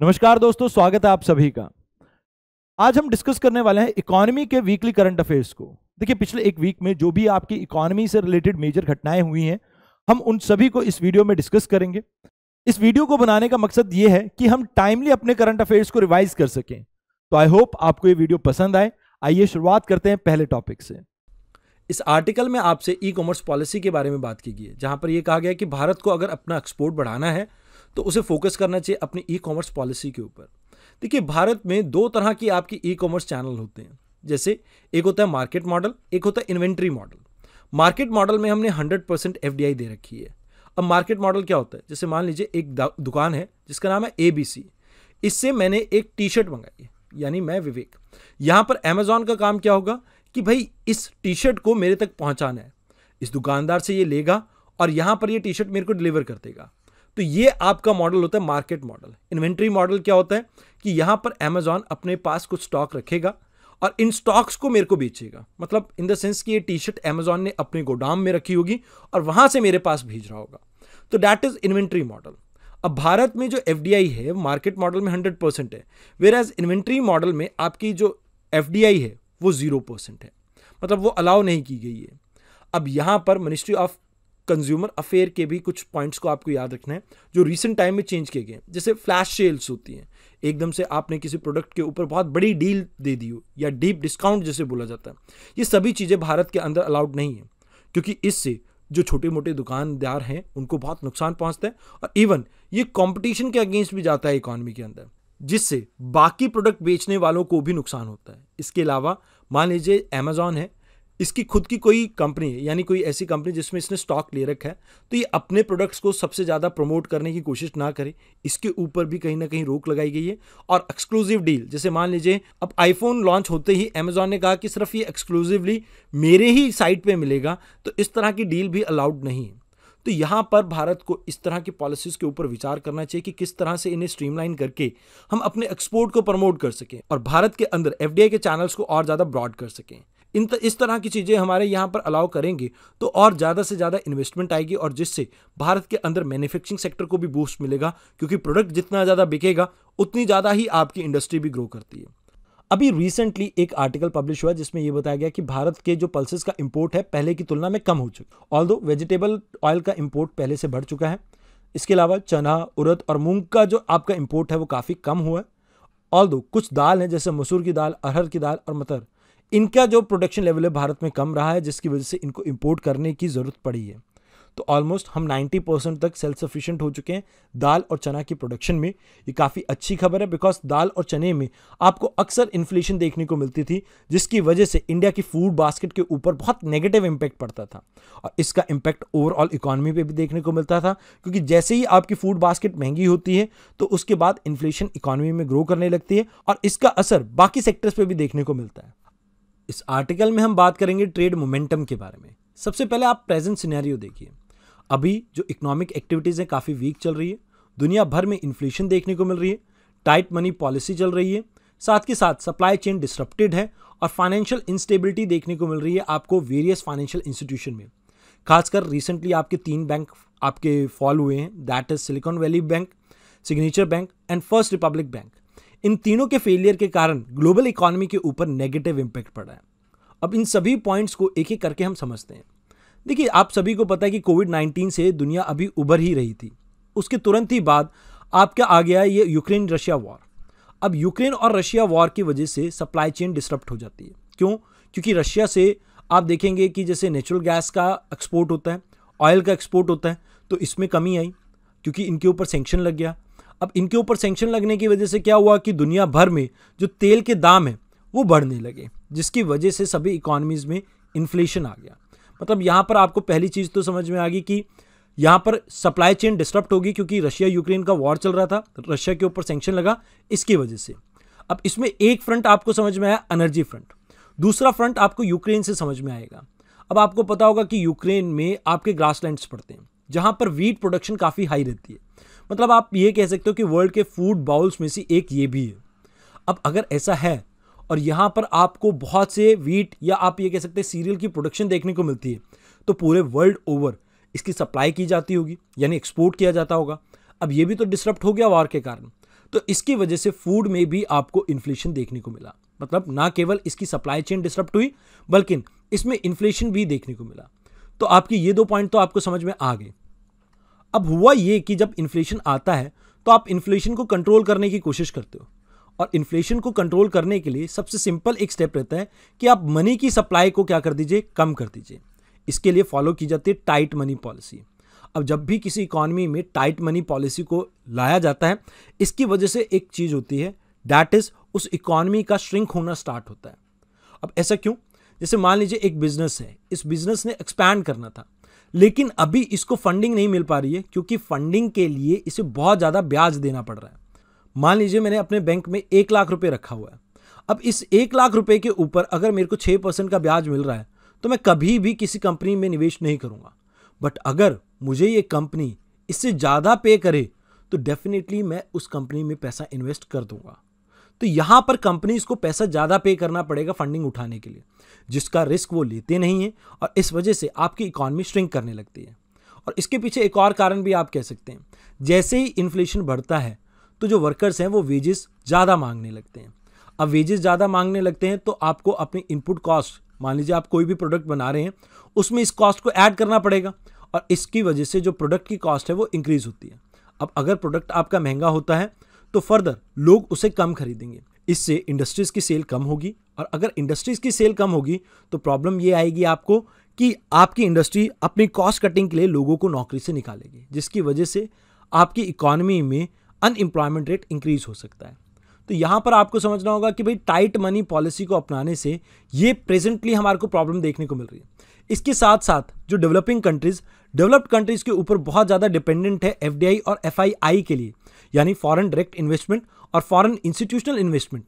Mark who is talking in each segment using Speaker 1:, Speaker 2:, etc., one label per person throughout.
Speaker 1: नमस्कार दोस्तों स्वागत है आप सभी का आज हम डिस्कस करने वाले हैं इकोनॉमी के वीकली करंट अफेयर्स को देखिए पिछले एक वीक में जो भी आपकी इकोनॉमी से रिलेटेड मेजर घटनाएं हुई हैं हम उन सभी को इस वीडियो में डिस्कस करेंगे इस वीडियो को बनाने का मकसद ये है कि हम टाइमली अपने करंट अफेयर्स को रिवाइज कर सकें तो आई होप आपको ये वीडियो पसंद आए आइए शुरुआत करते हैं पहले टॉपिक से इस आर्टिकल में आपसे ई कॉमर्स पॉलिसी के बारे में बात की गई है जहां पर यह कहा गया कि भारत को अगर अपना एक्सपोर्ट बढ़ाना है तो उसे फोकस करना चाहिए अपनी ई कॉमर्स पॉलिसी के ऊपर देखिए भारत में दो तरह की आपकी ई कॉमर्स चैनल होते हैं जैसे एक होता है मार्केट मॉडल एक होता है इन्वेंट्री मॉडल मार्केट मॉडल में हमने 100 परसेंट एफ दे रखी है अब मार्केट मॉडल क्या होता है जैसे मान लीजिए एक दुकान है जिसका नाम है ए इससे मैंने एक टी शर्ट मंगाई यानी मैं विवेक यहाँ पर अमेजोन का काम क्या होगा कि भाई इस टी शर्ट को मेरे तक पहुँचाना है इस दुकानदार से ये लेगा और यहाँ पर ये टी शर्ट मेरे को डिलीवर कर देगा तो ये आपका मॉडल होता है मार्केट मॉडल इन्वेंट्री मॉडल क्या होता है कि यहां पर अमेजॉन अपने पास कुछ स्टॉक रखेगा और इन स्टॉक्स को मेरे को बेचेगा मतलब इन द सेंस कि ये टी शर्ट अमेजॉन ने अपने गोडाम में रखी होगी और वहां से मेरे पास भेज रहा होगा तो डैट इज़ इन्वेंट्री मॉडल अब भारत में जो एफ है मार्केट मॉडल में हंड्रेड परसेंट है वेर एज इन्वेंट्री मॉडल में आपकी जो एफ है वो ज़ीरो परसेंट है मतलब वो अलाउ नहीं की गई है अब यहां पर मिनिस्ट्री ऑफ कंज्यूमर अफेयर के भी कुछ पॉइंट्स को आपको याद रखना है जो रिसेंट टाइम में चेंज किए गए हैं जैसे फ्लैश सेल्स होती हैं एकदम से आपने किसी प्रोडक्ट के ऊपर बहुत बड़ी डील दे दी हो या डीप डिस्काउंट जैसे बोला जाता है ये सभी चीज़ें भारत के अंदर अलाउड नहीं है क्योंकि इससे जो छोटे मोटे दुकानदार हैं उनको बहुत नुकसान पहुंचता है और इवन ये कंपटीशन के अगेंस्ट भी जाता है इकोनॉमी के अंदर जिससे बाकी प्रोडक्ट बेचने वालों को भी नुकसान होता है इसके अलावा मान लीजिए अमेजॉन है इसकी खुद की कोई कंपनी यानी कोई ऐसी कंपनी जिसमें इसने स्टॉक ले रखा है तो ये अपने प्रोडक्ट्स को सबसे ज़्यादा प्रमोट करने की कोशिश ना करे इसके ऊपर भी कहीं ना कहीं रोक लगाई गई है और एक्सक्लूसिव डील जैसे मान लीजिए अब आईफोन लॉन्च होते ही अमेजोन ने कहा कि सिर्फ ये एक्सक्लूसिवली मेरे ही साइट पर मिलेगा तो इस तरह की डील भी अलाउड नहीं है तो यहाँ पर भारत को इस तरह की पॉलिसीज़ के ऊपर विचार करना चाहिए कि किस तरह से इन्हें स्ट्रीमलाइन करके हम अपने एक्सपोर्ट को प्रमोट कर सकें और भारत के अंदर एफडीआई के चैनल्स को और ज़्यादा ब्रॉड कर सकें इन त, इस तरह की चीज़ें हमारे यहाँ पर अलाउ करेंगे तो और ज़्यादा से ज़्यादा इन्वेस्टमेंट आएगी और जिससे भारत के अंदर मैन्युफैक्चरिंग सेक्टर को भी बूस्ट मिलेगा क्योंकि प्रोडक्ट जितना ज़्यादा बिकेगा उतनी ज़्यादा ही आपकी इंडस्ट्री भी ग्रो करती है अभी रिसेंटली एक आर्टिकल पब्लिश हुआ जिसमें यह बताया गया कि भारत के जो पल्सेस का इम्पोर्ट है पहले की तुलना में कम हो चुका ऑल वेजिटेबल ऑयल का इम्पोर्ट पहले से बढ़ चुका है इसके अलावा चना उड़द और मूंग का जो आपका इम्पोर्ट है वो काफ़ी कम हुआ है ऑल कुछ दाल हैं जैसे मसूर की दाल अरहर की दाल और मतर इनका जो प्रोडक्शन लेवल है भारत में कम रहा है जिसकी वजह से इनको इम्पोर्ट करने की ज़रूरत पड़ी है तो ऑलमोस्ट हम 90 परसेंट तक सेल्फ सफिशिएंट हो चुके हैं दाल और चना की प्रोडक्शन में ये काफ़ी अच्छी खबर है बिकॉज दाल और चने में आपको अक्सर इन्फ्लेशन देखने को मिलती थी जिसकी वजह से इंडिया की फूड बास्केट के ऊपर बहुत नेगेटिव इम्पैक्ट पड़ता था और इसका इम्पैक्ट ओवरऑल इकॉनमी पर भी देखने को मिलता था क्योंकि जैसे ही आपकी फूड बास्केट महंगी होती है तो उसके बाद इन्फ्लेशन इकॉनमी में ग्रो करने लगती है और इसका असर बाकी सेक्टर्स पर भी देखने को मिलता है इस आर्टिकल में हम बात करेंगे ट्रेड मोमेंटम के बारे में सबसे पहले आप प्रेजेंट सिनेरियो देखिए अभी जो इकोनॉमिक एक्टिविटीज़ हैं काफ़ी वीक चल रही है दुनिया भर में इन्फ्लेशन देखने को मिल रही है टाइट मनी पॉलिसी चल रही है साथ के साथ सप्लाई चेन डिसरप्टेड है और फाइनेंशियल इंस्टेबिलिटी देखने को मिल रही है आपको वेरियस फाइनेंशियल इंस्टीट्यूशन में खासकर रिसेंटली आपके तीन बैंक आपके फॉल हुए हैं that is Silicon Valley Bank Signature Bank and First Republic Bank इन तीनों के फेलियर के कारण ग्लोबल इकोनॉमी के ऊपर नेगेटिव इम्पैक्ट पड़ा है अब इन सभी पॉइंट्स को एक एक करके हम समझते हैं देखिए आप सभी को पता है कि कोविड नाइन्टीन से दुनिया अभी उभर ही रही थी उसके तुरंत ही बाद आपका आ गया ये यूक्रेन रशिया वॉर अब यूक्रेन और रशिया वॉर की वजह से सप्लाई चेन डिस्टर्ब हो जाती है क्यों क्योंकि रशिया से आप देखेंगे कि जैसे नेचुरल गैस का एक्सपोर्ट होता है ऑयल का एक्सपोर्ट होता है तो इसमें कमी आई क्योंकि इनके ऊपर सेंक्शन लग गया अब इनके ऊपर सेंक्शन लगने की वजह से क्या हुआ कि दुनिया भर में जो तेल के दाम हैं वो बढ़ने लगे जिसकी वजह से सभी इकोनॉमीज़ में इन्फ्लेशन आ गया मतलब यहाँ पर आपको पहली चीज़ तो समझ में आ गई कि यहाँ पर सप्लाई चेन डिस्टर्ब होगी क्योंकि रशिया यूक्रेन का वॉर चल रहा था रशिया के ऊपर सेंक्शन लगा इसकी वजह से अब इसमें एक फ्रंट आपको समझ में आया एनर्जी फ्रंट दूसरा फ्रंट आपको यूक्रेन से समझ में आएगा अब आपको पता होगा कि यूक्रेन में आपके ग्रासलैंड्स पड़ते हैं जहाँ पर वीट प्रोडक्शन काफ़ी हाई रहती है मतलब आप ये कह सकते हो कि वर्ल्ड के फूड बाउल्स में से एक ये भी है अब अगर ऐसा है और यहाँ पर आपको बहुत से वीट या आप ये कह सकते हैं सीरियल की प्रोडक्शन देखने को मिलती है तो पूरे वर्ल्ड ओवर इसकी सप्लाई की जाती होगी यानी एक्सपोर्ट किया जाता होगा अब ये भी तो डिस्टर्ब हो गया वार के कारण तो इसकी वजह से फूड में भी आपको इन्फ्लेशन देखने को मिला मतलब ना केवल इसकी सप्लाई चेन डिस्टर्ब हुई बल्कि इसमें इन्फ्लेशन भी देखने को मिला तो आपकी ये दो पॉइंट तो आपको समझ में आ गए अब हुआ ये कि जब इन्फ्लेशन आता है तो आप इन्फ्लेशन को कंट्रोल करने की कोशिश करते हो और इन्फ्लेशन को कंट्रोल करने के लिए सबसे सिंपल एक स्टेप रहता है कि आप मनी की सप्लाई को क्या कर दीजिए कम कर दीजिए इसके लिए फॉलो की जाती है टाइट मनी पॉलिसी अब जब भी किसी इकॉनमी में टाइट मनी पॉलिसी को लाया जाता है इसकी वजह से एक चीज़ होती है डैट इज़ उस इकॉनमी का श्रिंक होना स्टार्ट होता है अब ऐसा क्यों जैसे मान लीजिए एक बिजनेस है इस बिजनेस ने एक्सपैंड करना था लेकिन अभी इसको फंडिंग नहीं मिल पा रही है क्योंकि फंडिंग के लिए इसे बहुत ज़्यादा ब्याज देना पड़ रहा है मान लीजिए मैंने अपने बैंक में एक लाख रुपये रखा हुआ है अब इस एक लाख रुपये के ऊपर अगर मेरे को छः परसेंट का ब्याज मिल रहा है तो मैं कभी भी किसी कंपनी में निवेश नहीं करूँगा बट अगर मुझे ये कंपनी इससे ज़्यादा पे करे तो डेफिनेटली मैं उस कंपनी में पैसा इन्वेस्ट कर दूंगा तो यहां पर कंपनीज को पैसा ज़्यादा पे करना पड़ेगा फंडिंग उठाने के लिए जिसका रिस्क वो लेते नहीं हैं और इस वजह से आपकी इकॉनमी श्रिंक करने लगती है और इसके पीछे एक और कारण भी आप कह सकते हैं जैसे ही इन्फ्लेशन बढ़ता है तो जो वर्कर्स हैं वो वेजेस ज़्यादा मांगने लगते हैं अब वेजेस ज़्यादा मांगने लगते हैं तो आपको अपनी इनपुट कॉस्ट मान लीजिए आप कोई भी प्रोडक्ट बना रहे हैं उसमें इस कॉस्ट को ऐड करना पड़ेगा और इसकी वजह से जो प्रोडक्ट की कॉस्ट है वो इंक्रीज़ होती है अब अगर प्रोडक्ट आपका महंगा होता है तो फर्दर लोग उसे कम खरीदेंगे इससे इंडस्ट्रीज़ की सेल कम होगी और अगर इंडस्ट्रीज़ की सेल कम होगी तो प्रॉब्लम ये आएगी आपको कि आपकी इंडस्ट्री अपनी कॉस्ट कटिंग के लिए लोगों को नौकरी से निकालेगी जिसकी वजह से आपकी इकोनॉमी में अनएम्प्लॉयमेंट रेट इंक्रीज हो सकता है तो यहाँ पर आपको समझना होगा कि भाई टाइट मनी पॉलिसी को अपनाने से ये प्रेजेंटली हमारे को प्रॉब्लम देखने को मिल रही है इसके साथ साथ जो डेवलपिंग कंट्रीज़ डेवलप्ड कंट्रीज के ऊपर बहुत ज़्यादा डिपेंडेंट है एफ और एफ के लिए यानी फॉरन डायरेक्ट इन्वेस्टमेंट और फॉरन इंस्टीट्यूशनल इन्वेस्टमेंट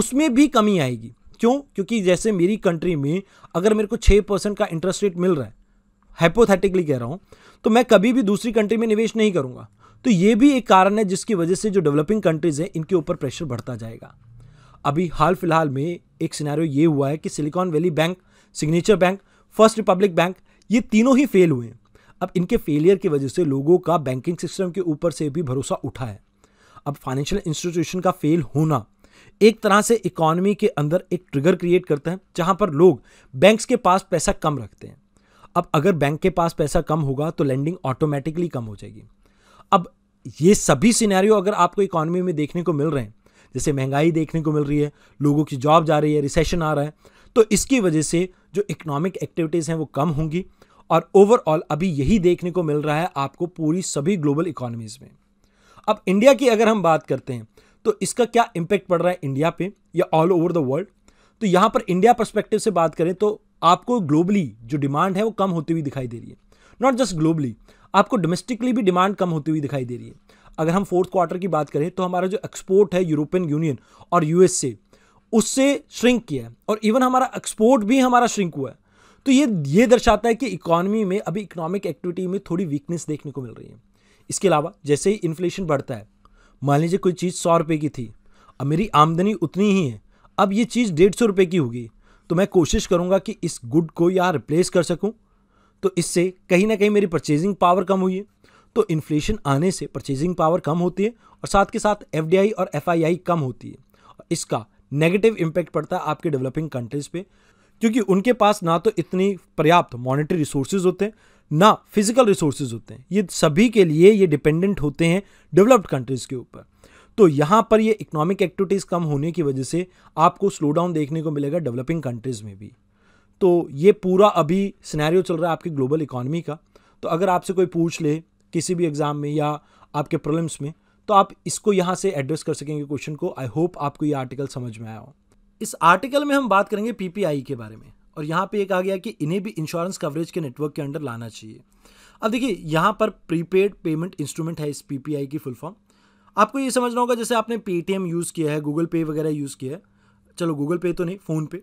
Speaker 1: उसमें भी कमी आएगी क्यों क्योंकि जैसे मेरी कंट्री में अगर मेरे को छः परसेंट का इंटरेस्ट रेट मिल रहा है हाइपोथेटिकली कह रहा हूँ तो मैं कभी भी दूसरी कंट्री में निवेश नहीं करूँगा तो ये भी एक कारण है जिसकी वजह से जो डेवलपिंग कंट्रीज़ हैं इनके ऊपर प्रेशर बढ़ता जाएगा अभी हाल फिलहाल में एक सिनारियो ये हुआ है कि Silicon Valley Bank Signature Bank First Republic Bank ये तीनों ही फेल हुए हैं अब इनके फेलियर की वजह से लोगों का बैंकिंग सिस्टम के ऊपर से भी भरोसा उठा है अब फाइनेंशियल इंस्टीट्यूशन का फेल होना एक तरह से इकोनॉमी के अंदर एक ट्रिगर क्रिएट करता है जहां पर लोग बैंक्स के पास पैसा कम रखते हैं अब अगर बैंक के पास पैसा कम होगा तो लैंडिंग ऑटोमेटिकली कम हो जाएगी अब ये सभी सिनेरियो अगर आपको इकोनॉमी में देखने को मिल रहे हैं जैसे महंगाई देखने को मिल रही है लोगों की जॉब जा रही है रिसेशन आ रहा है तो इसकी वजह से जो इकोनॉमिक एक्टिविटीज़ हैं वो कम होंगी और ओवरऑल अभी यही देखने को मिल रहा है आपको पूरी सभी ग्लोबल इकोनॉमीज़ में अब इंडिया की अगर हम बात करते हैं तो इसका क्या इम्पैक्ट पड़ रहा है इंडिया पे या ऑल ओवर द वर्ल्ड तो यहाँ पर इंडिया परस्पेक्टिव से बात करें तो आपको ग्लोबली जो डिमांड है वो कम होती हुई दिखाई दे रही है नॉट जस्ट ग्लोबली आपको डोमेस्टिकली भी डिमांड कम होती हुई दिखाई दे रही है अगर हम फोर्थ क्वार्टर की बात करें तो हमारा जो एक्सपोर्ट है यूरोपियन यूनियन और यूएसए उससे श्रिंक किया है और इवन हमारा एक्सपोर्ट भी हमारा श्रिंक हुआ है तो ये ये दर्शाता है कि इकोनॉमी में अभी इकोनॉमिक एक्टिविटी में थोड़ी वीकनेस देखने को मिल रही है इसके अलावा जैसे ही इन्फ्लेशन बढ़ता है मान लीजिए कोई चीज़ सौ रुपये की थी अब मेरी आमदनी उतनी ही है अब ये चीज़ डेढ़ सौ रुपये की होगी तो मैं कोशिश करूँगा कि इस गुड को या रिप्लेस कर सकूँ तो इससे कहीं ना कहीं मेरी परचेजिंग पावर कम हुई है तो इन्फ्लेशन आने से परचेजिंग पावर कम होती है और साथ के साथ एफ और एफ कम होती है इसका नेगेटिव इम्पैक्ट पड़ता है आपके डेवलपिंग कंट्रीज़ पे क्योंकि उनके पास ना तो इतनी पर्याप्त मॉनिटरी रिसोर्सेज होते हैं ना फिजिकल रिसोर्सेज होते हैं ये सभी के लिए ये डिपेंडेंट होते हैं डेवलप्ड कंट्रीज़ के ऊपर तो यहाँ पर ये इकोनॉमिक एक्टिविटीज़ कम होने की वजह से आपको स्लो डाउन देखने को मिलेगा डेवलपिंग कंट्रीज़ में भी तो ये पूरा अभी सिनेरियो चल रहा है आपकी ग्लोबल इकोनॉमी का तो अगर आपसे कोई पूछ ले किसी भी एग्ज़ाम में या आपके प्रॉब्लम्स में तो आप इसको यहाँ से एड्रेस कर सकेंगे क्वेश्चन को आई होप आपको ये आर्टिकल समझ में आया हो इस आर्टिकल में हम बात करेंगे पीपीआई के बारे में और यहाँ पे एक आ गया कि इन्हें भी इंश्योरेंस कवरेज के नेटवर्क के अंडर लाना चाहिए अब देखिए यहाँ पर प्रीपेड पेमेंट इंस्ट्रूमेंट है इस पीपीआई की फुल फॉर्म आपको ये समझना होगा जैसे आपने पेटीएम यूज़ किया है गूगल पे वगैरह यूज़ किया है चलो गूगल पे तो नहीं फ़ोन पे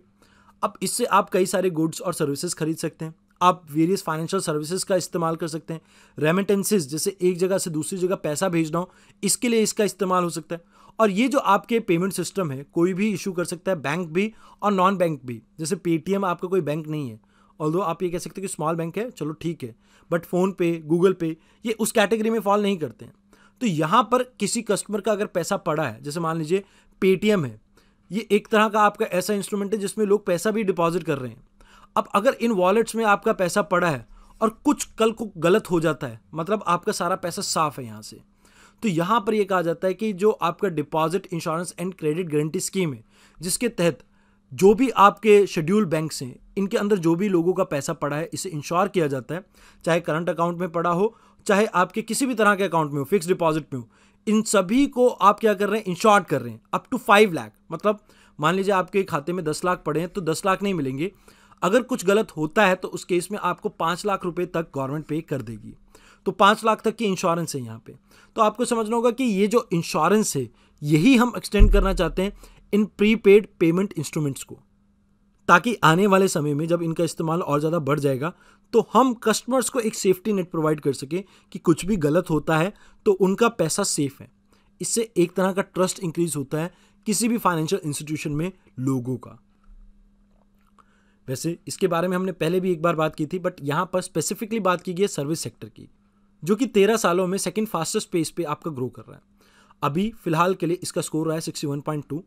Speaker 1: अब इससे आप कई सारे गुड्स और सर्विसेज खरीद सकते हैं आप वेरियस फाइनेंशियल सर्विसेज का इस्तेमाल कर सकते हैं रेमिटेंसेज जैसे एक जगह से दूसरी जगह पैसा भेजना हो इसके लिए इसका इस्तेमाल हो सकता है और ये जो आपके पेमेंट सिस्टम है कोई भी इशू कर सकता है बैंक भी और नॉन बैंक भी जैसे पेटीएम आपका कोई बैंक नहीं है और आप ये कह सकते हैं कि स्मॉल बैंक है चलो ठीक है बट फोन पे गूगल पे ये उस कैटेगरी में फॉल नहीं करते हैं तो यहाँ पर किसी कस्टमर का अगर पैसा पड़ा है जैसे मान लीजिए पेटीएम है ये एक तरह का आपका ऐसा इंस्ट्रूमेंट है जिसमें लोग पैसा भी डिपॉजिट कर रहे हैं अब अगर इन वॉलेट्स में आपका पैसा पड़ा है और कुछ कल को गलत हो जाता है मतलब आपका सारा पैसा साफ है यहाँ से तो यहाँ पर यह कहा जाता है कि जो आपका deposit insurance and credit guarantee scheme है जिसके तहत जो भी आपके शेड्यूल बैंक्स हैं इनके अंदर जो भी लोगों का पैसा पड़ा है इसे इंश्योर किया जाता है चाहे करंट अकाउंट में पड़ा हो चाहे आपके किसी भी तरह के अकाउंट में हो फिक्स डिपॉजिट में हो इन सभी को आप क्या कर रहे हैं इंश्योर कर रहे हैं अप टू फाइव लाख मतलब मान लीजिए आपके खाते में दस लाख पड़े हैं तो दस लाख नहीं मिलेंगे अगर कुछ गलत होता है तो उस केस में आपको पाँच लाख रुपये तक गवर्नमेंट पे कर देगी तो पाँच लाख तक की इंश्योरेंस है यहाँ पे तो आपको समझना होगा कि ये जो इंश्योरेंस है यही हम एक्सटेंड करना चाहते हैं इन प्रीपेड पेमेंट इंस्ट्रूमेंट्स को ताकि आने वाले समय में जब इनका इस्तेमाल और ज़्यादा बढ़ जाएगा तो हम कस्टमर्स को एक सेफ्टी नेट प्रोवाइड कर सकें कि कुछ भी गलत होता है तो उनका पैसा सेफ़ है इससे एक तरह का ट्रस्ट इंक्रीज होता है किसी भी फाइनेंशियल इंस्टीट्यूशन में लोगों का वैसे इसके बारे में हमने पहले भी एक बार बात की थी बट यहाँ पर स्पेसिफिकली बात की गई है सर्विस सेक्टर की जो कि तेरह सालों में सेकेंड फास्टेस्ट पेस पे आपका ग्रो कर रहा है अभी फिलहाल के लिए इसका स्कोर रहा है सिक्सटी वन पॉइंट टू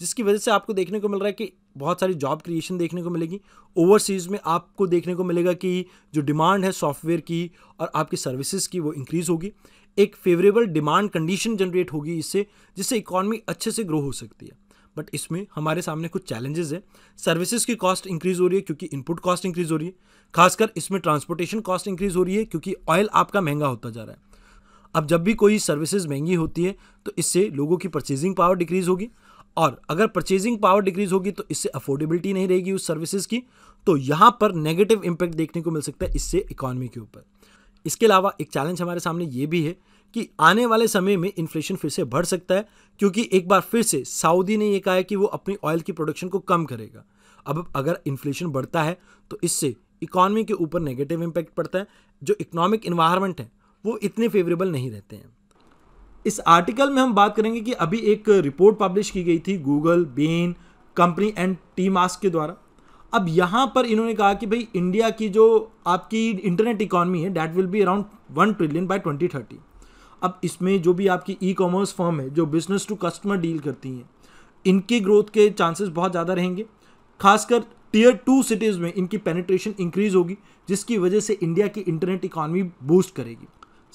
Speaker 1: जिसकी वजह से आपको देखने को मिल रहा है कि बहुत सारी जॉब क्रिएशन देखने को मिलेगी ओवरसीज़ में आपको देखने को मिलेगा कि जो डिमांड है सॉफ्टवेयर की और आपकी सर्विसेज की वो इंक्रीज़ होगी एक फेवरेबल डिमांड कंडीशन जनरेट होगी इससे जिससे इकॉनमी अच्छे से ग्रो हो सकती है बट इसमें हमारे सामने कुछ चैलेंजेस है सर्विसेज की कॉस्ट इंक्रीज़ हो रही है क्योंकि इनपुट कॉस्ट इंक्रीज़ हो रही है खासकर इसमें ट्रांसपोर्टेशन कॉस्ट इंक्रीज़ हो रही है क्योंकि ऑयल आपका महंगा होता जा रहा है अब जब भी कोई सर्विसेज महंगी होती है तो इससे लोगों की परचेजिंग पावर डिक्रीज़ होगी और अगर परचेजिंग पावर डिक्रीज होगी तो इससे अफोर्डेबिलिटी नहीं रहेगी उस सर्विसेज की तो यहाँ पर नेगेटिव इम्पैक्ट देखने को मिल सकता है इससे इकॉनमी के ऊपर इसके अलावा एक चैलेंज हमारे सामने ये भी है कि आने वाले समय में इन्फ्लेशन फिर से बढ़ सकता है क्योंकि एक बार फिर से सऊदी ने यह कहा है कि वो अपनी ऑयल की प्रोडक्शन को कम करेगा अब अगर इन्फ्लेशन बढ़ता है तो इससे इकॉनमी के ऊपर नेगेटिव इम्पैक्ट पड़ता है जो इकोनॉमिक इन्वायरमेंट है वो इतने फेवरेबल नहीं रहते हैं इस आर्टिकल में हम बात करेंगे कि अभी एक रिपोर्ट पब्लिश की गई थी Google Bain company and Temasek के द्वारा अब यहाँ पर इन्होंने कहा कि भाई इंडिया की जो आपकी इंटरनेट इकॉनमी है that will be around one trillion by twenty thirty अब इसमें जो भी आपकी ई कॉमर्स फर्म है जो बिजनेस टू कस्टमर डील करती हैं इनकी ग्रोथ के चांसेस बहुत ज़्यादा रहेंगे खासकर टीयर टू सिटीज़ में इनकी पेनिट्रेशन इंक्रीज होगी जिसकी वजह से इंडिया की इंटरनेट इकॉनमी बूस्ट करेगी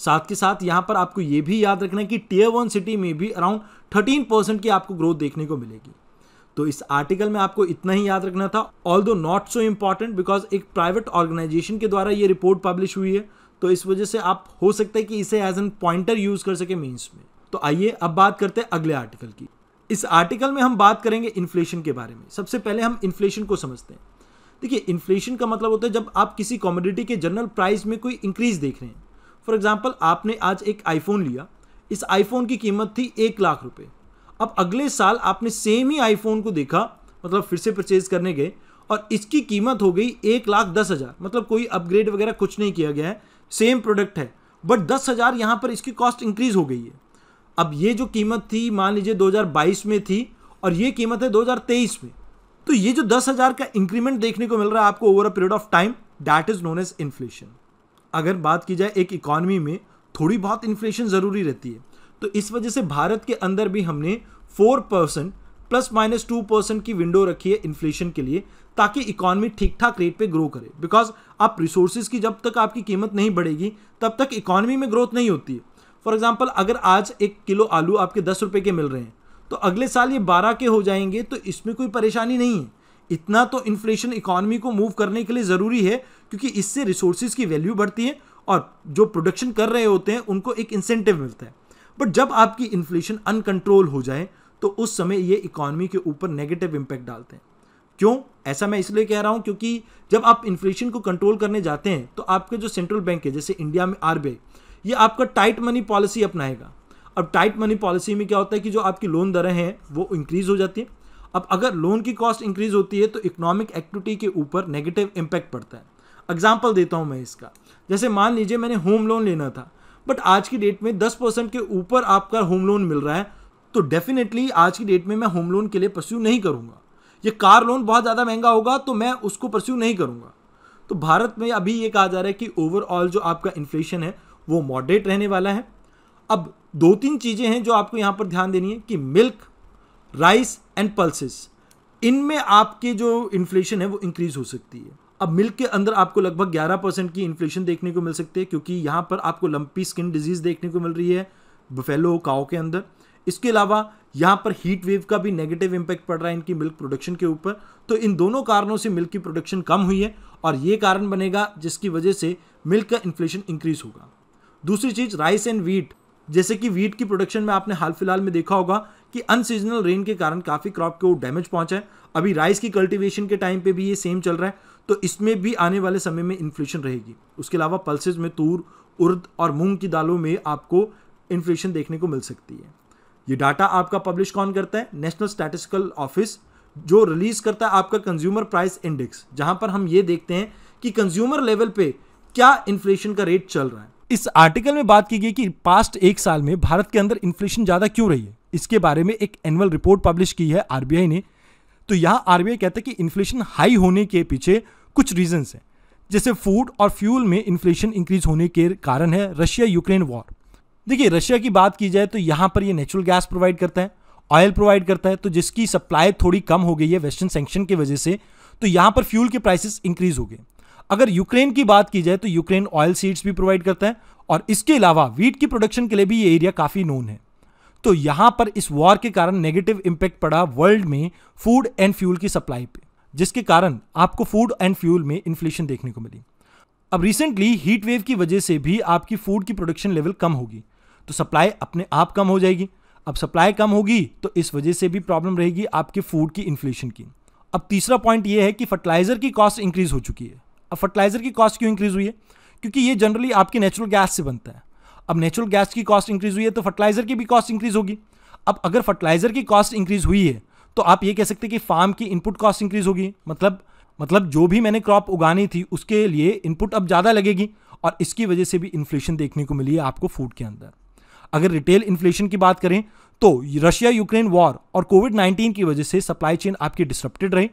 Speaker 1: साथ के साथ यहाँ पर आपको ये भी याद रखना है कि टीयर वन सिटी में भी अराउंड थर्टीन परसेंट की आपको ग्रोथ देखने को मिलेगी तो इस आर्टिकल में आपको इतना ही याद रखना था although not so important because एक प्राइवेट ऑर्गेनाइजेशन के द्वारा ये रिपोर्ट पब्लिश हुई है तो इस वजह से आप हो सकता है कि इसे एज एन पॉइंटर यूज़ कर सके मीन्स में तो आइए अब बात करते हैं अगले आर्टिकल की इस आर्टिकल में हम बात करेंगे इन्फ्लेशन के बारे में सबसे पहले हम इन्फ्लेशन को समझते हैं देखिए इन्फ्लेशन का मतलब होता है जब आप किसी कॉमोडिटी के जनरल प्राइस में कोई इंक्रीज देख रहे हैं फॉर एग्जाम्पल आपने आज एक आईफोन लिया इस आईफोन की कीमत थी एक लाख रुपये अब अगले साल आपने सेम ही आईफोन को देखा मतलब फिर से परचेज करने गए और इसकी कीमत हो गई एक लाख दस हज़ार मतलब कोई अपग्रेड वगैरह कुछ नहीं किया गया है सेम प्रोडक्ट है बट दस हज़ार यहाँ पर इसकी कॉस्ट इंक्रीज़ हो गई है अब ये जो कीमत थी मान लीजिए 2022 में थी और ये कीमत है 2023 में तो ये जो दस हज़ार का इंक्रीमेंट देखने को मिल रहा है आपको over a period of time that is known as inflation अगर बात की जाए एक इकॉनमी में थोड़ी बहुत इन्फ्लेशन ज़रूरी रहती है तो इस वजह से भारत के अंदर भी हमने four percent plus minus two percent की विंडो रखी है इन्फ्लेशन के लिए ताकि इकॉनमी ठीक ठाक रेट पे ग्रो करे बिकॉज आप रिसोर्सेज की जब तक आपकी कीमत नहीं बढ़ेगी तब तक इकॉनमी में ग्रोथ नहीं होती है फॉर एग्जाम्पल अगर आज एक किलो आलू आपके दस रुपये के मिल रहे हैं तो अगले साल ये बारह के हो जाएंगे तो इसमें कोई परेशानी नहीं है इतना तो इन्फ्लेशन इकॉनमी को मूव करने के लिए ज़रूरी है क्योंकि इससे रिसोर्सेज की वैल्यू बढ़ती है और जो प्रोडक्शन कर रहे होते हैं उनको एक इंसेंटिव मिलता है बट जब आपकी इन्फ्लेशन अनकंट्रोल हो जाए तो उस समय ये इकॉनमी के ऊपर नेगेटिव इम्पैक्ट डालते हैं क्यों ऐसा मैं इसलिए कह रहा हूं क्योंकि जब आप इन्फ्लेशन को कंट्रोल करने जाते हैं तो आपके जो सेंट्रल बैंक है जैसे इंडिया में आरबीआई ये आपका टाइट मनी पॉलिसी अपनाएगा अब टाइट मनी पॉलिसी में क्या होता है कि जो आपकी लोन दरें हैं वो इंक्रीज हो जाती है अब अगर लोन की कॉस्ट इंक्रीज होती है तो इकोनॉमिक एक्टिविटी के ऊपर नेगेटिव इम्पैक्ट पड़ता है एग्जाम्पल देता हूँ मैं इसका जैसे मान लीजिए मैंने होम लोन लेना था बट आज की डेट में दस परसेंट के ऊपर आपका होम लोन मिल रहा है तो डेफिनेटली आज की डेट में मैं होम लोन के लिए परस्यू नहीं करूँगा ये कार लोन बहुत ज़्यादा महंगा होगा तो मैं उसको परस्यू नहीं करूँगा तो भारत में अभी ये कहा जा रहा है कि ओवरऑल जो आपका इन्फ्लेशन है वो मॉडरेट रहने वाला है अब दो तीन चीज़ें हैं जो आपको यहाँ पर ध्यान देनी है कि मिल्क राइस एंड पल्सेस इनमें आपके जो इन्फ्लेशन है वो इंक्रीज हो सकती है अब मिल्क के अंदर आपको लगभग 11 परसेंट की इन्फ्लेशन देखने को मिल सकती है क्योंकि यहाँ पर आपको लंपी स्किन डिजीज़ देखने को मिल रही है बफेलो काओ के अंदर इसके अलावा यहाँ पर हीट वेव का भी नेगेटिव इम्पैक्ट पड़ रहा है इनकी मिल्क प्रोडक्शन के ऊपर तो इन दोनों कारणों से मिल्क की प्रोडक्शन कम हुई है और ये कारण बनेगा जिसकी वजह से मिल्क का इन्फ्लेशन इंक्रीज होगा दूसरी चीज़ राइस एंड वीट जैसे कि वीट की प्रोडक्शन में आपने हाल फिलहाल में देखा होगा कि अनसीजनल रेन के कारण काफ़ी क्रॉप को डैमेज पहुंचा है अभी राइस की कल्टीवेशन के टाइम पे भी ये सेम चल रहा है तो इसमें भी आने वाले समय में इन्फ्लेशन रहेगी उसके अलावा पल्सेज में तूर उर्द और मूंग की दालों में आपको इन्फ्लेशन देखने को मिल सकती है ये डाटा आपका पब्लिश कौन करता है नेशनल स्टैटिस्टिकल ऑफिस जो रिलीज करता है आपका कंज्यूमर प्राइस इंडेक्स जहां पर हम ये देखते हैं कि कंज्यूमर लेवल पे क्या इन्फ्लेशन का रेट चल रहा है इस आर्टिकल में बात की गई कि पास्ट एक साल में भारत के अंदर इन्फ्लेशन ज्यादा क्यों रही है इसके बारे में एक एनुअल रिपोर्ट पब्लिश की है आरबीआई ने तो यहाँ आरबीआई कहता है कि इन्फ्लेशन हाई होने के पीछे कुछ रीजन है जैसे फूड और फ्यूल में इन्फ्लेशन इंक्रीज होने के कारण है रशिया यूक्रेन वॉर देखिए रशिया की बात की जाए तो यहां पर ये नेचुरल गैस प्रोवाइड करता है ऑयल प्रोवाइड करता है तो जिसकी सप्लाई थोड़ी कम हो गई है वेस्टर्न सेंक्शन की वजह से तो यहां पर फ्यूल के प्राइसेस इंक्रीज हो गए अगर यूक्रेन की बात की जाए तो यूक्रेन ऑयल सीड्स भी प्रोवाइड करता है और इसके अलावा वीट की प्रोडक्शन के लिए भी ये एरिया काफ़ी नोन है तो यहां पर इस वॉर के कारण नेगेटिव इंपैक्ट पड़ा वर्ल्ड में फूड एंड फ्यूल की सप्लाई पे जिसके कारण आपको फूड एंड फ्यूल में इन्फ्लेशन देखने को मिली अब रिसेंटली हीट वेव की वजह से भी आपकी फूड की प्रोडक्शन लेवल कम होगी तो सप्लाई अपने आप कम हो जाएगी अब सप्लाई कम होगी तो इस वजह से भी प्रॉब्लम रहेगी आपके फूड की इन्फ्लेशन की अब तीसरा पॉइंट ये है कि फर्टिलाइज़र की कॉस्ट इंक्रीज़ हो चुकी है अब फर्टिलाइज़र की कॉस्ट क्यों इंक्रीज़ हुई है क्योंकि ये जनरली आपके नेचुरल गैस से बनता है अब नेचुरल गैस की कॉस्ट इंक्रीज़ हुई है तो फर्टिलाइज़र की भी कॉस्ट इंक्रीज़ होगी अब अगर फर्टिलाइज़र की कॉस्ट इंक्रीज़ हुई है तो आप ये कह सकते हैं कि फार्म की इनपुट कॉस्ट इंक्रीज़ होगी मतलब मतलब जो भी मैंने क्रॉप उगानी थी उसके लिए इनपुट अब ज़्यादा लगेगी और इसकी वजह से भी इन्फ्लेशन देखने को मिली है आपको फूड के अंदर अगर रिटेल इन्फ्लेशन की बात करें तो रशिया यूक्रेन वॉर और कोविड 19 की वजह से सप्लाई चेन आपकी डिस्टर्प्टेड रही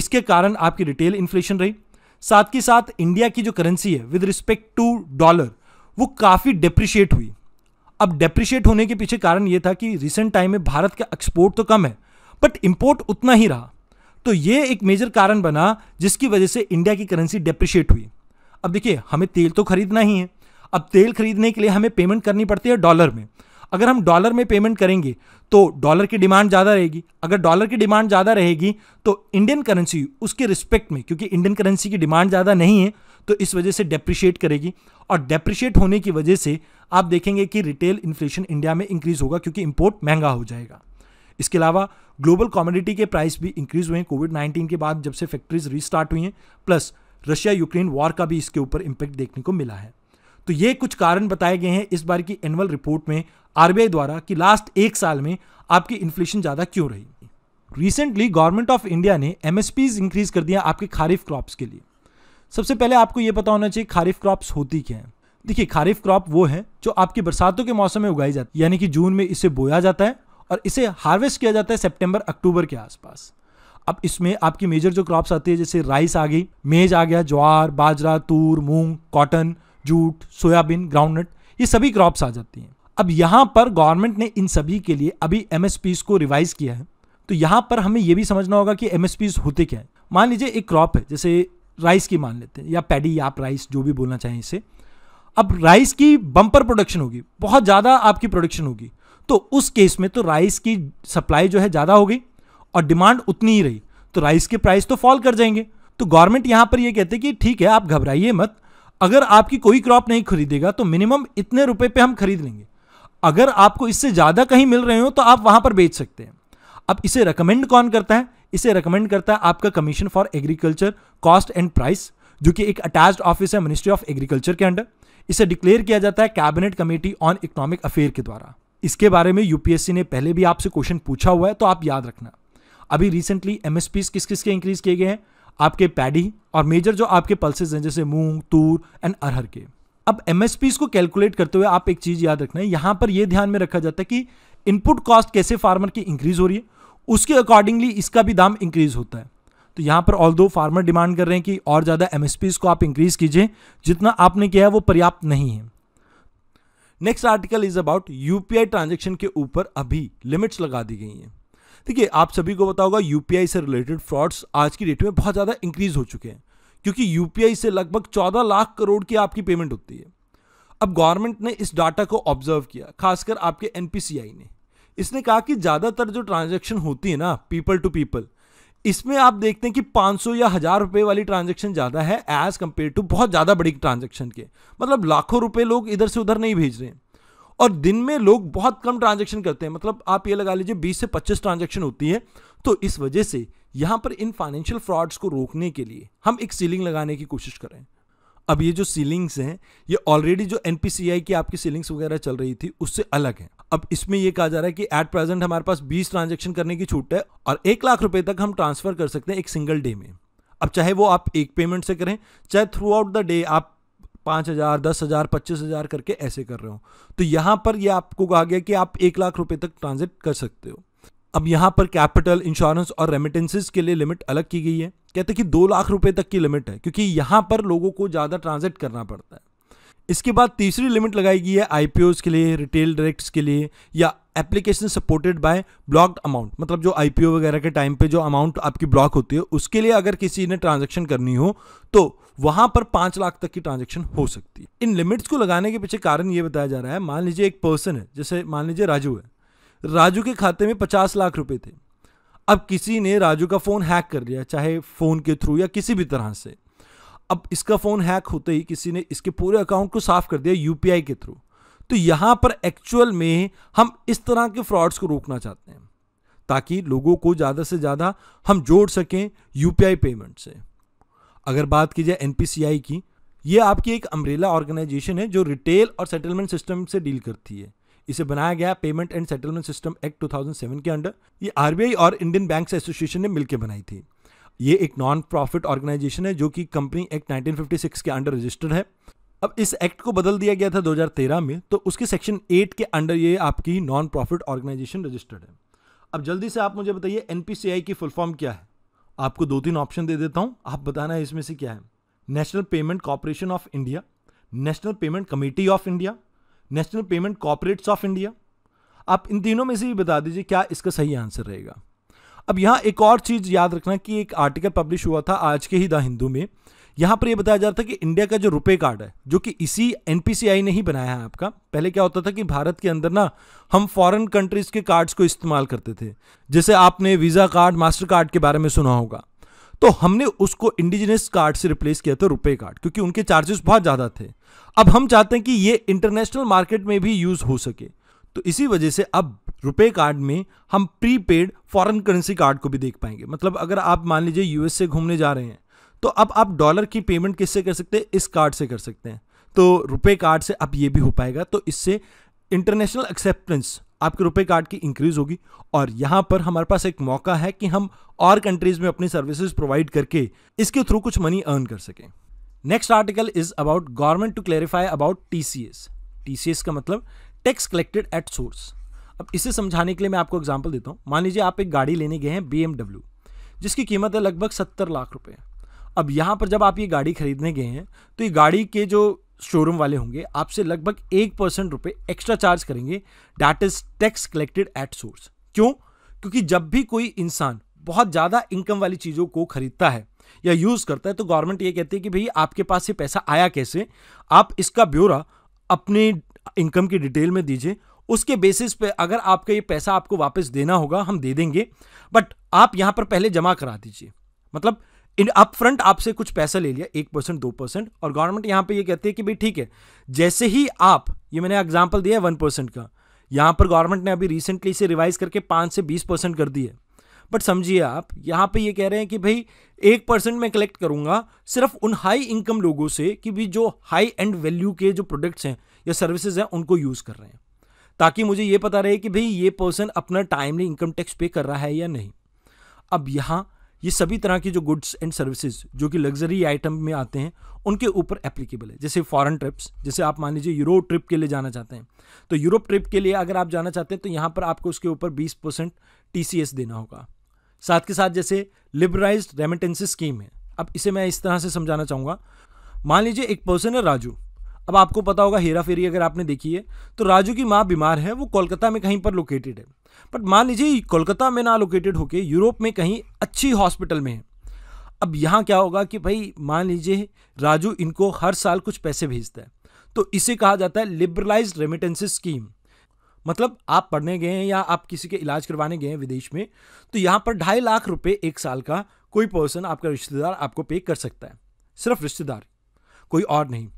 Speaker 1: इसके कारण आपकी रिटेल इन्फ्लेशन रही साथ ही साथ इंडिया की जो करेंसी है विद रिस्पेक्ट टू डॉलर वो काफ़ी डिप्रिशिएट हुई अब डेप्रिशिएट होने के पीछे कारण ये था कि रिसेंट टाइम में भारत का एक्सपोर्ट तो कम है बट इम्पोर्ट उतना ही रहा तो ये एक मेजर कारण बना जिसकी वजह से इंडिया की करेंसी डेप्रिशिएट हुई अब देखिए हमें तेल तो खरीदना ही है अब तेल खरीदने के लिए हमें पेमेंट करनी पड़ती है डॉलर में अगर हम डॉलर में पेमेंट करेंगे तो डॉलर की डिमांड ज़्यादा रहेगी अगर डॉलर की डिमांड ज़्यादा रहेगी तो इंडियन करेंसी उसके रिस्पेक्ट में क्योंकि इंडियन करेंसी की डिमांड ज़्यादा नहीं है तो इस वजह से डेप्रिशिएट करेगी और डेप्रिशिएट होने की वजह से आप देखेंगे कि रिटेल इन्फ्लेशन इंडिया में इंक्रीज़ होगा क्योंकि इम्पोर्ट महंगा हो जाएगा इसके अलावा ग्लोबल कॉमोडिटी के प्राइस भी इंक्रीज़ हुए हैं कोविड नाइन्टीन के बाद जब से फैक्ट्रीज रिस्टार्ट हुई हैं प्लस रशिया यूक्रेन वॉर का भी इसके ऊपर इम्पैक्ट देखने को मिला है तो ये कुछ कारण बताए गए हैं इस बार की एनुअल रिपोर्ट में आरबीआई द्वारा कि लास्ट एक साल में आपकी इन्फ्लेशन ज़्यादा क्यों रही रिसेंटली गवर्नमेंट ऑफ इंडिया ने एमएसपीज इंक्रीज कर दिया आपके खारिफ क्रॉप्स के लिए सबसे पहले आपको यह पता होना चाहिए खारिफ क्रॉप्स होती क्या है देखिए खारिफ क्रॉप वो है जो आपकी बरसातों के मौसम में उगाई जाती है यानी कि जून में इसे बोया जाता है और इसे हार्वेस्ट किया जाता है सेप्टेम्बर अक्टूबर के आसपास अब इसमें आपकी मेजर जो क्रॉप्स आती है जैसे राइस आ गई मेज आ गया ज्वार बाजरा तूर मूंग कॉटन जूट सोयाबीन ग्राउंडनट ये सभी क्रॉप्स आ जाती हैं अब यहाँ पर गवर्नमेंट ने इन सभी के लिए अभी एम को रिवाइज किया है तो यहाँ पर हमें यह भी समझना होगा कि एम होते क्या है मान लीजिए एक क्रॉप है जैसे राइस की मान लेते हैं या पैडी या आप राइस जो भी बोलना चाहें इसे अब राइस की बम्पर प्रोडक्शन होगी बहुत ज़्यादा आपकी प्रोडक्शन होगी तो उस केस में तो राइस की सप्लाई जो है ज़्यादा हो गई और डिमांड उतनी ही रही तो राइस के प्राइस तो फॉल कर जाएंगे तो गवर्नमेंट यहाँ पर यह कहते हैं कि ठीक है आप घबराइए मत अगर आपकी कोई क्रॉप नहीं खरीदेगा तो मिनिमम इतने रुपए पे हम खरीद लेंगे अगर आपको इससे ज़्यादा कहीं मिल रहे हो तो आप वहां पर बेच सकते हैं अब इसे रेकमेंड कौन करता है इसे रेकमेंड करता है आपका commission for agriculture cost and price जो कि एक अटैच्ड ऑफिस है मिनिस्ट्री ऑफ एग्रीकल्चर के अंडर इसे डिक्लेयर किया जाता है cabinet committee on economic affair के द्वारा इसके बारे में यूपीएससी ने पहले भी आपसे क्वेश्चन पूछा हुआ है तो आप याद रखना अभी रिसेंटली एमएसपी किस किस के इंक्रीज किए गए हैं आपके पैडी और मेजर जो आपके पल्सेज हैं जैसे मूंग तूर एंड अरहर के अब एम को कैलकुलेट करते हुए आप एक चीज याद रखना है यहां पर यह ध्यान में रखा जाता है कि इनपुट कॉस्ट कैसे फार्मर की इंक्रीज हो रही है उसके अकॉर्डिंगली इसका भी दाम इंक्रीज होता है तो यहां पर ऑल दो फार्मर डिमांड कर रहे हैं कि और ज़्यादा एम को आप इंक्रीज कीजिए जितना आपने किया है वो पर्याप्त नहीं है next article is about UPI transaction के ऊपर अभी लिमिट्स लगा दी गई हैं देखिए आप सभी को पता होगा यूपीआई से रिलेटेड फ्रॉड्स आज की डेट में बहुत ज़्यादा इंक्रीज हो चुके हैं क्योंकि यूपीआई से लगभग चौदह लाख करोड़ की आपकी पेमेंट होती है अब गवर्नमेंट ने इस डाटा को ऑब्जर्व किया खासकर आपके एनपीसीआई ने इसने कहा कि ज़्यादातर जो ट्रांजेक्शन होती है ना पीपल टू पीपल इसमें आप देखते हैं कि 500 या हज़ार रुपये वाली ट्रांजेक्शन ज़्यादा है एज़ कंपेयर टू बहुत ज़्यादा बड़ी ट्रांजेक्शन के मतलब लाखों रुपए लोग इधर से उधर नहीं भेज रहे हैं और दिन में लोग बहुत कम ट्रांजेक्शन करते हैं मतलब आप ये लगा लीजिए बीस से पच्चीस ट्रांजेक्शन होती है तो इस वजह से यहां पर इन फाइनेंशियल फ्रॉड्स को रोकने के लिए हम एक सीलिंग लगाने की कोशिश करें अब ये जो सीलिंग्स हैं ये ऑलरेडी जो एनपीसीआई की आपकी सीलिंग्स वगैरह चल रही थी उससे अलग है अब इसमें ये कहा जा रहा है कि एट प्रेजेंट हमारे पास 20 ट्रांजेक्शन करने की छूट है और एक लाख रुपए तक हम ट्रांसफर कर सकते हैं एक सिंगल डे में अब चाहे वो आप एक पेमेंट से करें चाहे थ्रू आउट द डे आप पाँच हज़ार दस हज़ार पच्चीस हज़ार करके ऐसे कर रहे हो तो यहाँ पर ये आपको कहा गया कि आप एक लाख रुपए तक ट्रांजिट कर सकते हो अब यहाँ पर कैपिटल इंश्योरेंस और रेमिटेंसेस के लिए लिमिट अलग की गई है कहते हैं कि दो लाख रुपए तक की लिमिट है क्योंकि यहाँ पर लोगों को ज़्यादा ट्रांजेक्ट करना पड़ता है इसके बाद तीसरी लिमिट लगाई गई है आई के लिए रिटेल डायरेक्ट्स के लिए या application supported by blocked amount मतलब जो आईपीओ वगैरह के टाइम पे जो अमाउंट आपकी ब्लॉक होती है उसके लिए अगर किसी ने ट्रांजेक्शन करनी हो तो वहां पर पांच लाख तक की ट्रांजेक्शन हो सकती है इन लिमिट्स को लगाने के पीछे कारण ये बताया जा रहा है मान लीजिए एक पर्सन है जैसे मान लीजिए राजू है राजू के खाते में पचास लाख रुपए थे अब किसी ने राजू का फ़ोन हैक कर लिया चाहे फ़ोन के थ्रू या किसी भी तरह से अब इसका फ़ोन हैक होते ही किसी ने इसके पूरे अकाउंट को साफ़ कर दिया यूपीआई के थ्रू तो यहां पर एक्चुअल में हम इस तरह के फ्रॉड्स को रोकना चाहते हैं ताकि लोगों को ज़्यादा से ज़्यादा हम जोड़ सकें यूपीआई पेमेंट से अगर बात की जाए एनपीसीआई की यह आपकी एक अम्ब्रेला ऑर्गेनाइजेशन है जो रिटेल और सेटलमेंट सिस्टम से डील करती है इसे बनाया गया payment and settlement system act 2007 के अंडर ये आरबीआई और इंडियन बैंक्स एसोसिएशन ने मिलकर बनाई थी ये एक नॉन प्रॉफिट ऑर्गेनाइजेशन है जो कि कंपनी एक्ट 1956 के अंडर रजिस्टर्ड है अब इस एक्ट को बदल दिया गया था 2013 में तो उसके सेक्शन 8 के अंडर ये आपकी नॉन प्रॉफिट ऑर्गेनाइजेशन रजिस्टर्ड है अब जल्दी से आप मुझे बताइए एन की फुल फॉर्म क्या है आपको दो तीन ऑप्शन दे देता हूँ आप बताना है इसमें से क्या है National Payment Corporation of India National Payment Committee of India National Payment corporates of India आप इन तीनों में से भी बता दीजिए क्या इसका सही आंसर रहेगा अब यहाँ एक और चीज़ याद रखना कि एक आर्टिकल पब्लिश हुआ था आज के ही द हिंदू में यहां पर यह बताया जा रहा था कि इंडिया का जो रुपे कार्ड है जो कि इसी एनपीसीआई ने ही बनाया है आपका पहले क्या होता था कि भारत के अंदर ना हम फॉरेन कंट्रीज के कार्ड्स को इस्तेमाल करते थे जैसे आपने वीजा कार्ड मास्टर कार्ड के बारे में सुना होगा तो हमने उसको इंडिजिनियस कार्ड से रिप्लेस किया था रुपे कार्ड क्योंकि उनके चार्जेस बहुत ज़्यादा थे अब हम चाहते हैं कि ये इंटरनेशनल मार्केट में भी यूज़ हो सके तो इसी वजह से अब रुपए कार्ड में हम प्रीपेड फॉरेन करेंसी कार्ड को भी देख पाएंगे मतलब अगर आप मान लीजिए यूएसए घूमने जा रहे हैं तो अब आप डॉलर की पेमेंट किससे कर सकते हैं इस कार्ड से कर सकते हैं तो रुपए कार्ड से अब ये भी हो पाएगा तो इससे इंटरनेशनल एक्सेप्टेंस आपके रुपए कार्ड की इंक्रीज होगी और यहाँ पर हमारे पास एक मौका है कि हम और कंट्रीज में अपनी सर्विसेज प्रोवाइड करके इसके थ्रू कुछ मनी अर्न कर सकें next article is about government to clarify about T C T C S का मतलब टैक्स कलेक्टेड एट सोर्स अब इसे समझाने के लिए मैं आपको एग्जाम्पल देता हूँ मान लीजिए आप एक गाड़ी लेने गए हैं बी जिसकी कीमत है लगभग सत्तर लाख रुपये अब यहाँ पर जब आप ये गाड़ी खरीदने गए हैं तो ये गाड़ी के जो शोरूम वाले होंगे आपसे लगभग एक परसेंट रुपये एक्स्ट्रा चार्ज करेंगे that is tax collected at source क्यों क्योंकि जब भी कोई इंसान बहुत ज़्यादा इनकम वाली चीज़ों को खरीदता है या यूज़ करता है तो गवर्नमेंट ये कहती है कि भाई आपके पास ये पैसा आया कैसे आप इसका ब्यौरा अपने इनकम की डिटेल में दीजिए उसके बेसिस पे अगर आपका ये पैसा आपको वापस देना होगा हम दे देंगे बट आप यहाँ पर पहले जमा करा दीजिए मतलब इन अप फ्रंट आपसे कुछ पैसा ले लिया एक परसेंट दो परसेंट और गवर्नमेंट यहां पे ये यह कहती है कि भाई ठीक है जैसे ही आप ये मैंने एग्जाम्पल दिया है वन परसेंट का यहाँ पर गवर्नमेंट ने अभी रिसेंटली इसे रिवाइज करके पांच से बीस परसेंट कर दी है बट समझिए आप यहां पे ये यह कह रहे हैं कि भाई एक परसेंट मैं कलेक्ट करूंगा सिर्फ उन हाई इनकम लोगों से कि भी जो हाई एंड वैल्यू के जो प्रोडक्ट्स हैं या सर्विसेज हैं उनको यूज़ कर रहे हैं ताकि मुझे ये पता रहे कि भाई ये पर्सन अपना टाइमली इनकम टैक्स पे कर रहा है या नहीं अब यहाँ ये सभी तरह की जो गुड्स एंड सर्विसेज जो कि लग्जरी आइटम में आते हैं उनके ऊपर एप्लीकेबल है जैसे फॉरेन ट्रिप्स जैसे आप मान लीजिए यूरोप ट्रिप के लिए जाना चाहते हैं तो यूरोप ट्रिप के लिए अगर आप जाना चाहते हैं तो यहाँ पर आपको उसके ऊपर बीस परसेंट टी देना होगा साथ के साथ जैसे लिबराइज रेमिटेंसी स्कीम है अब इसे मैं इस तरह से समझाना चाहूँगा मान लीजिए एक पर्सन है राजू अब आपको पता होगा हेरा फेरी अगर आपने देखी है तो राजू की माँ बीमार है वो कोलकाता में कहीं पर लोकेटेड है बट मान लीजिए कोलकाता में ना लोकेटेड होके यूरोप में कहीं अच्छी हॉस्पिटल में है अब यहाँ क्या होगा कि भाई मान लीजिए राजू इनको हर साल कुछ पैसे भेजता है तो इसे कहा जाता है लिबरलाइज रेमिटेंसेस स्कीम मतलब आप पढ़ने गए हैं या आप किसी के इलाज करवाने गए हैं विदेश में तो यहाँ पर ढाई लाख रुपए एक साल का कोई पर्सन आपका रिश्तेदार आपको पे कर सकता है सिर्फ रिश्तेदार कोई और नहीं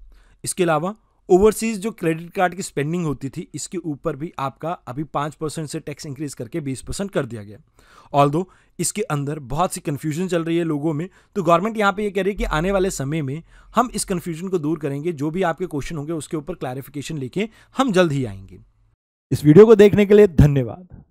Speaker 1: इसके अलावा ओवरसीज जो क्रेडिट कार्ड की स्पेंडिंग होती थी इसके ऊपर भी आपका अभी पाँच परसेंट से टैक्स इंक्रीज करके बीस परसेंट कर दिया गया ऑल दो इसके अंदर बहुत सी कन्फ्यूजन चल रही है लोगों में तो गवर्नमेंट यहाँ पे ये कह रही है कि आने वाले समय में हम इस कन्फ्यूजन को दूर करेंगे जो भी आपके क्वेश्चन होंगे उसके ऊपर क्लैरिफिकेशन लेके हम जल्द ही आएंगे इस वीडियो को देखने के लिए धन्यवाद